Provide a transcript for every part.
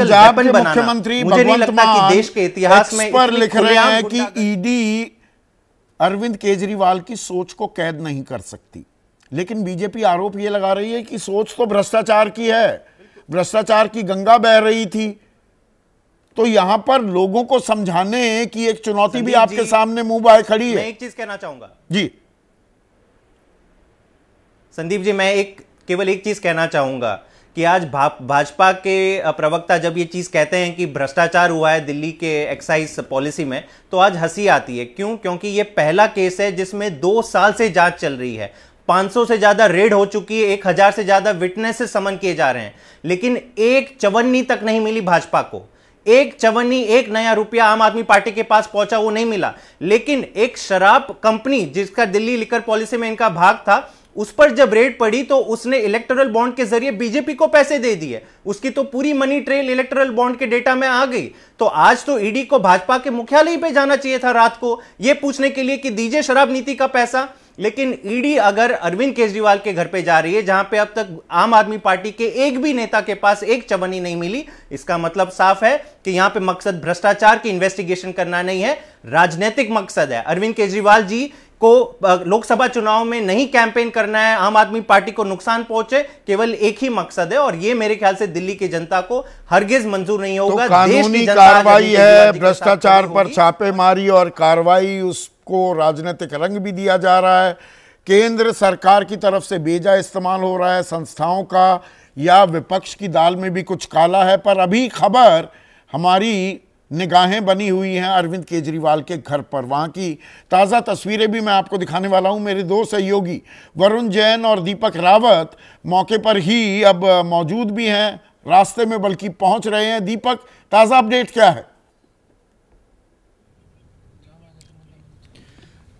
पंजाब के मुख्यमंत्री मुझे नहीं लगता कि देश के इतिहास में पर लिख रहे हैं कि ईडी e अरविंद केजरीवाल की सोच को कैद नहीं कर सकती लेकिन बीजेपी आरोप ये लगा रही है कि सोच तो भ्रष्टाचार की है भ्रष्टाचार की गंगा बह रही थी तो यहां पर लोगों को समझाने की एक चुनौती भी आपके सामने मुंह बाय खड़ी है एक चीज कहना चाहूंगा जी संदीप जी मैं एक केवल एक चीज कहना चाहूंगा कि आज भाजपा के प्रवक्ता जब ये चीज़ कहते हैं कि भ्रष्टाचार हुआ है दिल्ली के एक्साइज पॉलिसी में तो आज हंसी आती है क्यों क्योंकि ये पहला केस है जिसमें दो साल से जांच चल रही है 500 से ज़्यादा रेड हो चुकी है 1000 से ज़्यादा विटनेस समन किए जा रहे हैं लेकिन एक चवन्नी तक नहीं मिली भाजपा को एक चवन्नी एक नया रुपया आम आदमी पार्टी के पास पहुंचा वो नहीं मिला लेकिन एक शराब कंपनी जिसका दिल्ली लिकर पॉलिसी में इनका भाग था उस पर जब रेड पड़ी तो उसने इलेक्टोरल बॉन्ड के जरिए बीजेपी को पैसे दे दिए उसकी तो पूरी मनी ट्रेल इलेक्टोरल बॉन्ड के डेटा में आ गई तो आज तो ईडी e को भाजपा के मुख्यालय पे जाना चाहिए था रात को यह पूछने के लिए कि दीजिए शराब नीति का पैसा लेकिन ईडी e अगर अरविंद केजरीवाल के घर पे जा रही है जहां पे अब तक आम आदमी पार्टी के एक भी नेता के पास एक चबनी नहीं मिली इसका मतलब साफ है कि यहां पे मकसद भ्रष्टाचार की इन्वेस्टिगेशन करना नहीं है राजनीतिक मकसद है अरविंद केजरीवाल जी को लोकसभा चुनाव में नहीं कैंपेन करना है आम आदमी पार्टी को नुकसान पहुंचे केवल एक ही मकसद है और ये मेरे ख्याल से दिल्ली की जनता को हरगिज मंजूर नहीं तो होगा तो कानूनी कार्रवाई है भ्रष्टाचार पर छापेमारी और कार्रवाई उसको राजनीतिक रंग भी दिया जा रहा है केंद्र सरकार की तरफ से बेजा इस्तेमाल हो रहा है संस्थाओं का या विपक्ष की दाल में भी कुछ काला है पर अभी खबर हमारी निगाहें बनी हुई हैं अरविंद केजरीवाल के घर पर वहाँ की ताज़ा तस्वीरें भी मैं आपको दिखाने वाला हूँ मेरे दो सहयोगी वरुण जैन और दीपक रावत मौके पर ही अब मौजूद भी हैं रास्ते में बल्कि पहुँच रहे हैं दीपक ताज़ा अपडेट क्या है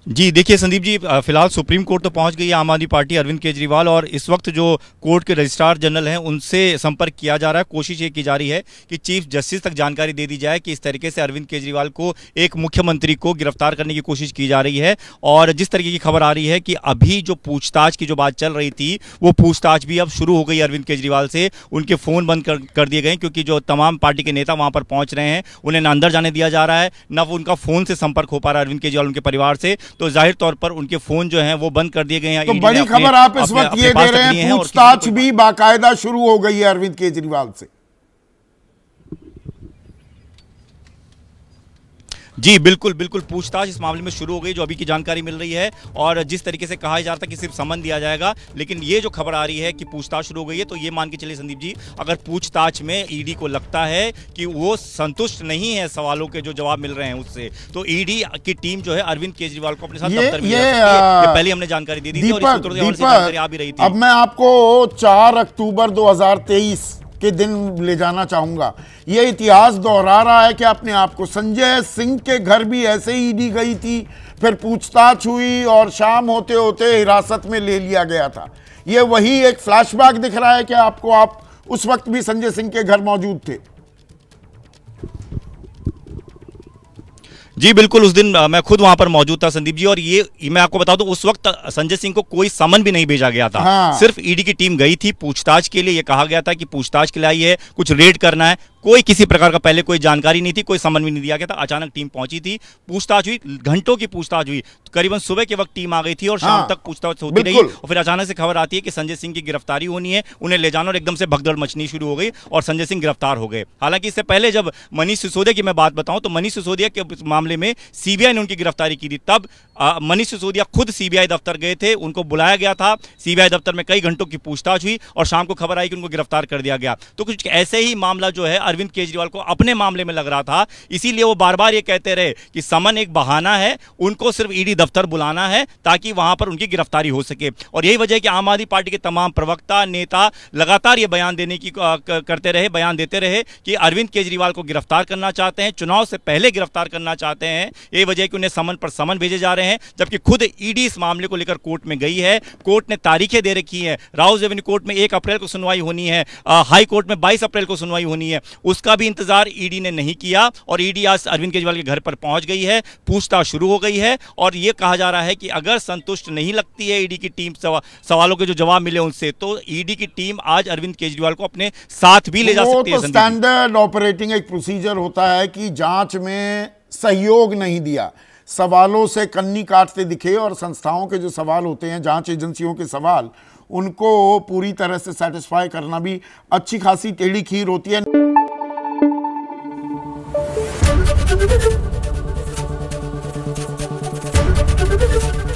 जी देखिए संदीप जी फिलहाल सुप्रीम कोर्ट तो पहुंच गई है आम आदमी पार्टी अरविंद केजरीवाल और इस वक्त जो कोर्ट के रजिस्ट्रार जनरल हैं उनसे संपर्क किया जा रहा है कोशिश ये की जा रही है कि चीफ जस्टिस तक जानकारी दे दी जाए कि इस तरीके से अरविंद केजरीवाल को एक मुख्यमंत्री को गिरफ्तार करने की कोशिश की जा रही है और जिस तरीके की खबर आ रही है कि अभी जो पूछताछ की जो बात चल रही थी वो पूछताछ भी अब शुरू हो गई अरविंद केजरीवाल से उनके फ़ोन बंद कर, कर दिए गए क्योंकि जो तमाम पार्टी के नेता वहाँ पर पहुँच रहे हैं उन्हें ना अंदर जाने दिया जा रहा है न उनका फ़ोन से संपर्क हो पा रहा है अरविंद केजरीवाल उनके परिवार से तो जाहिर तौर पर उनके फोन जो है वो बंद कर दिए गए हैं तो बड़ी खबर आप इस वक्त ये दे रहे हैं पूछताछ भी बाकायदा शुरू हो गई है अरविंद केजरीवाल से जी बिल्कुल बिल्कुल पूछताछ इस मामले में शुरू हो गई जो अभी की जानकारी मिल रही है और जिस तरीके से कहा जा रहा था कि सिर्फ समन दिया जाएगा लेकिन ये जो खबर आ रही है कि पूछताछ शुरू हो गई है तो ये मान के चलिए संदीप जी अगर पूछताछ में ईडी को लगता है कि वो संतुष्ट नहीं है सवालों के जो जवाब मिल रहे हैं उससे तो ईडी की टीम जो है अरविंद केजरीवाल को अपने साथ ये, ये, पहले हमने जानकारी दे दी थी और आ भी रही थी अब मैं आपको चार अक्टूबर दो के दिन ले जाना चाहूंगा यह इतिहास दोहरा रहा है कि अपने आप को संजय सिंह के घर भी ऐसे ही ईडी गई थी फिर पूछताछ हुई और शाम होते होते हिरासत में ले लिया गया था ये वही एक फ्लैशबैक दिख रहा है कि आपको आप उस वक्त भी संजय सिंह के घर मौजूद थे जी बिल्कुल उस दिन मैं खुद वहां पर मौजूद था संदीप जी और ये मैं आपको बता दूं उस वक्त संजय सिंह को कोई समन भी नहीं भेजा गया था हाँ। सिर्फ ईडी की टीम गई थी पूछताछ के लिए ये कहा गया था कि पूछताछ के लिए आई है कुछ रेड करना है कोई किसी प्रकार का पहले कोई जानकारी नहीं थी कोई समन भी नहीं दिया गया था अचानक टीम पहुंची थी पूछताछ हुई घंटों की पूछताछ हुई करीबन सुबह के वक्त टीम आ गई थी और शाम हाँ, तक पूछताछ होती रही और फिर अचानक से खबर आती है कि संजय सिंह की गिरफ्तारी होनी है उन्हें ले जाना और एकदम से भगदड़ मचनी शुरू हो गई और संजय सिंह गिरफ्तार हो गए हालांकि इससे पहले जब मनीष सिसोदिया की मैं बात बताऊं तो मनीष सिसोदिया के मामले में सीबीआई ने उनकी गिरफ्तारी की थी तब मनीष सिसोदिया खुद सीबीआई दफ्तर गए थे उनको बुलाया गया था सीबीआई दफ्तर में कई घंटों की पूछताछ हुई और शाम को खबर आई कि उनको गिरफ्तार कर दिया गया तो कुछ ऐसे ही मामला जो है अरविंद केजरीवाल को अपने मामले में लग रहा था इसीलिए वो बार बार ये कहते रहे कि समन एक बहाना है उनको सिर्फ ईडी दफ्तर बुलाना है ताकि वहां पर उनकी गिरफ्तारी हो सके और यही वजह है कि आम आदमी पार्टी के तमाम प्रवक्ता नेता लगातार ये बयान देने की करते रहे बयान देते रहे कि अरविंद केजरीवाल को गिरफ्तार करना चाहते हैं चुनाव से पहले गिरफ्तार करना चाहते हैं यही वजह कि उन्हें समन पर समन भेजे जा रहे हैं जबकि खुद ईडी इस मामले को लेकर कोर्ट में गई है कोर्ट ने तारीखें दे रखी हैं राउस एवेन्यू कोर्ट में एक अप्रैल को सुनवाई होनी है हाई कोर्ट में बाईस अप्रैल को सुनवाई होनी है उसका भी इंतजार ईडी e ने नहीं किया और ईडी e आज अरविंद केजरीवाल के घर पर पहुंच गई है पूछताछ शुरू हो गई है और यह कहा जा रहा है कि अगर संतुष्ट नहीं लगती है ईडी e की टीम सवालों के जो जवाब मिले उनसे तो ईडी की टीम आज अरविंद केजरीवाल को अपने साथ भी ले जा सकती है तो स्टैंडर्ड ऑपरेटिंग एक प्रोसीजर होता है कि जांच में सहयोग नहीं दिया सवालों से कन्नी काटते दिखे और संस्थाओं के जो सवाल होते हैं जांच एजेंसियों के सवाल उनको पूरी तरह से सेटिस्फाई करना भी अच्छी खासी टेढ़ी खीर होती है